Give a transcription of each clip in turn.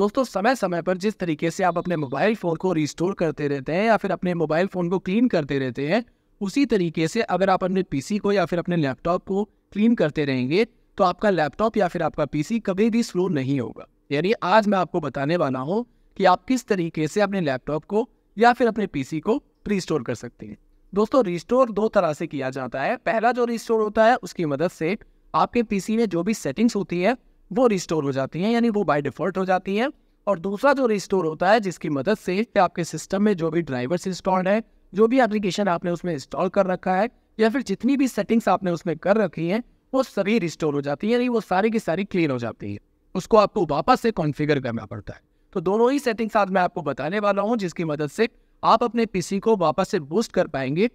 दोस्तों समय समय पर जिस तरीके से आप अपने मोबाइल फ़ोन को रिस्टोर करते रहते हैं या फिर अपने मोबाइल फ़ोन को क्लीन करते रहते हैं उसी तरीके से अगर आप अपने पीसी को या फिर अपने लैपटॉप को क्लीन करते रहेंगे तो आपका लैपटॉप या फिर आपका पीसी कभी भी स्लो नहीं होगा यानी आज मैं आपको बताने वाला हूँ कि आप किस तरीके से अपने लैपटॉप को या फिर अपने पी को रिस्टोर कर सकते हैं दोस्तों रिस्टोर दो तरह से किया जाता है पहला जो रिस्टोर होता है उसकी मदद से आपके पीसी में जो भी सेटिंग्स होती है वो रिस्टोर हो जाती हैं यानी वो बाय डिफॉल्ट हो जाती हैं और दूसरा जो रिस्टोर होता है जिसकी मदद से आपके सिस्टम में जो भी ड्राइवर्स इंस्टॉल्ड है जो भी एप्लीकेशन आपने उसमें इंस्टॉल कर रखा है या फिर जितनी भी सेटिंग्स आपने उसमें कर रखी हैं वो सभी रिस्टोर हो जाती है यानी वो सारी की सारी क्लियर हो जाती है उसको आपको वापस से कॉन्फ़िगर करना पड़ता है तो दोनों ही सेटिंग्स आज मैं आपको बताने वाला हूँ जिसकी मदद से आप अपने पीसी को वापस से बूस्ट कर पाएंगे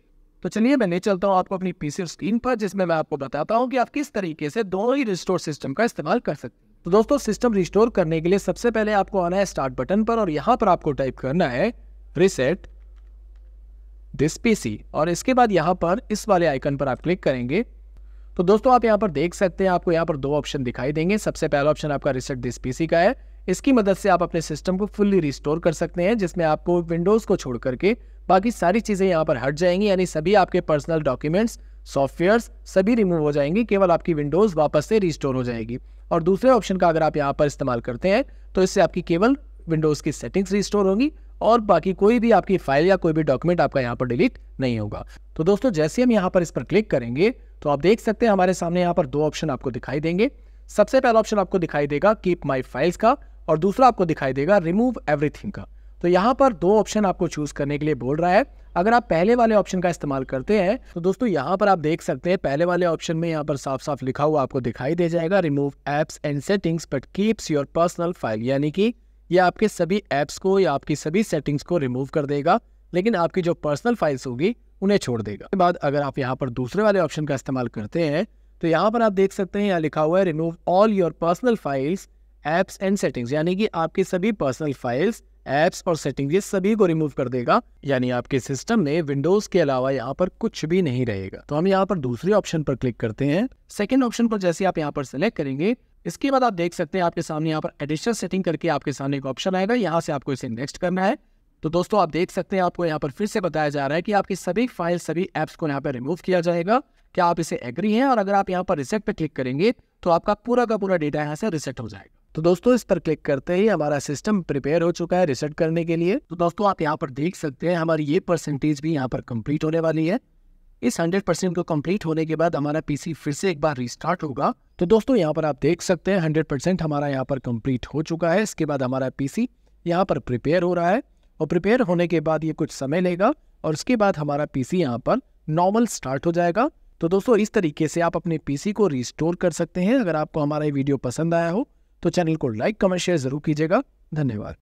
तो चलिए मैं नहीं चलता हूँ आपको अपनी पीसी स्क्रीन पर जिसमें मैं आपको बताता हूँ कि आप किस तरीके से दोनों ही रिस्टोर सिस्टम का इस्तेमाल कर सकते हैं तो दोस्तों सिस्टम रिस्टोर करने के लिए सबसे पहले आपको आना है स्टार्ट बटन पर और यहाँ पर आपको टाइप करना है रिसेट दिस पीसी और इसके बाद यहाँ पर इस वाले आइकन पर आप क्लिक करेंगे तो दोस्तों आप यहाँ पर देख सकते हैं आपको यहाँ पर दो ऑप्शन दिखाई देंगे सबसे पहला ऑप्शन आपका रिसेट दिस पीसी का है इसकी मदद से आप अपने सिस्टम को फुल्ली रिस्टोर कर सकते हैं जिसमें आपको विंडोज़ को छोड़ करके बाकी सारी चीज़ें यहाँ पर हट जाएंगी यानी सभी आपके पर्सनल डॉक्यूमेंट्स सॉफ्टवेयर्स सभी रिमूव हो जाएंगे केवल आपकी विंडोज़ वापस से रिस्टोर हो जाएगी और दूसरे ऑप्शन का अगर आप यहाँ पर इस्तेमाल करते हैं तो इससे आपकी केवल विंडोज़ की सेटिंग्स रिस्टोर होंगी और बाकी कोई भी आपकी फाइल या कोई भी डॉक्यूमेंट आपका यहाँ पर डिलीट नहीं होगा तो दोस्तों जैसे हम यहाँ पर इस पर क्लिक करेंगे तो आप देख सकते हैं हमारे सामने यहाँ पर दो ऑप्शन आपको दिखाई देंगे सबसे पहला ऑप्शन आपको दिखाई देगा कीप माई फाइल्स का और दूसरा आपको दिखाई देगा रिमूव एवरीथिंग का तो यहाँ पर दो ऑप्शन आपको चूज करने के लिए बोल रहा है अगर आप पहले वाले ऑप्शन का इस्तेमाल करते हैं तो दोस्तों यहाँ पर आप देख सकते हैं पहले वाले ऑप्शन में यहाँ पर साफ साफ लिखा हुआ आपको दिखाई दे जाएगा remove apps and settings but keeps your personal file यानी कि यह आपके सभी एप्स को या आपकी सभी सेटिंग्स को रिमूव कर देगा लेकिन आपकी जो पर्सनल फाइल्स होगी उन्हें छोड़ देगा उसके बाद अगर आप यहाँ पर दूसरे वाले ऑप्शन का इस्तेमाल करते हैं तो यहाँ पर आप देख सकते हैं यहाँ लिखा हुआ है remove all your personal files apps and settings यानी कि आपके सभी पर्सनल फाइल्स एप्स और सेटिंग्स ये सभी को रिमूव कर देगा यानी आपके सिस्टम में विंडोज के अलावा यहाँ पर कुछ भी नहीं रहेगा तो हम यहाँ पर दूसरे ऑप्शन पर क्लिक करते हैं सेकेंड ऑप्शन पर जैसे आप यहाँ पर सिलेक्ट करेंगे इसके बाद आप देख सकते हैं आपके सामने यहाँ पर एडिशनल सेटिंग करके आपके सामने एक ऑप्शन आएगा यहाँ से आपको इसे नेक्स्ट करना है तो दोस्तों आप देख सकते हैं आपको यहाँ पर फिर से बताया जा रहा है कि आपकी सभी फाइल सभी एप्स को यहाँ पर रिमूव किया जाएगा क्या आप इसे एग्री हैं और अगर आप यहाँ पर रिसेट पर क्लिक करेंगे तो आपका पूरा का पूरा डेटा यहाँ से रिसेट हो जाएगा तो दोस्तों इस पर क्लिक करते ही हमारा सिस्टम प्रिपेयर हो चुका है रिसेट करने के लिए तो दोस्तों आप यहाँ पर देख सकते हैं हमारी ये परसेंटेज भी यहाँ पर कंप्लीट होने वाली है इस 100 परसेंट को कंप्लीट होने के बाद हमारा पीसी फिर से एक बार रिस्टार्ट होगा तो दोस्तों यहाँ पर आप देख सकते हैं हंड्रेड परसेंट हमारा यहाँ पर कम्प्लीट हो चुका है इसके बाद हमारा पीसी यहाँ पर प्रिपेयर हो रहा है और प्रिपेयर होने के बाद ये कुछ समय लेगा और उसके बाद हमारा पीसी यहाँ पर नॉर्मल स्टार्ट हो जाएगा तो दोस्तों इस तरीके से आप अपने पीसी को रिस्टोर कर सकते हैं अगर आपको हमारा ये वीडियो पसंद आया हो तो चैनल को लाइक कमेंट शेयर जरूर कीजिएगा धन्यवाद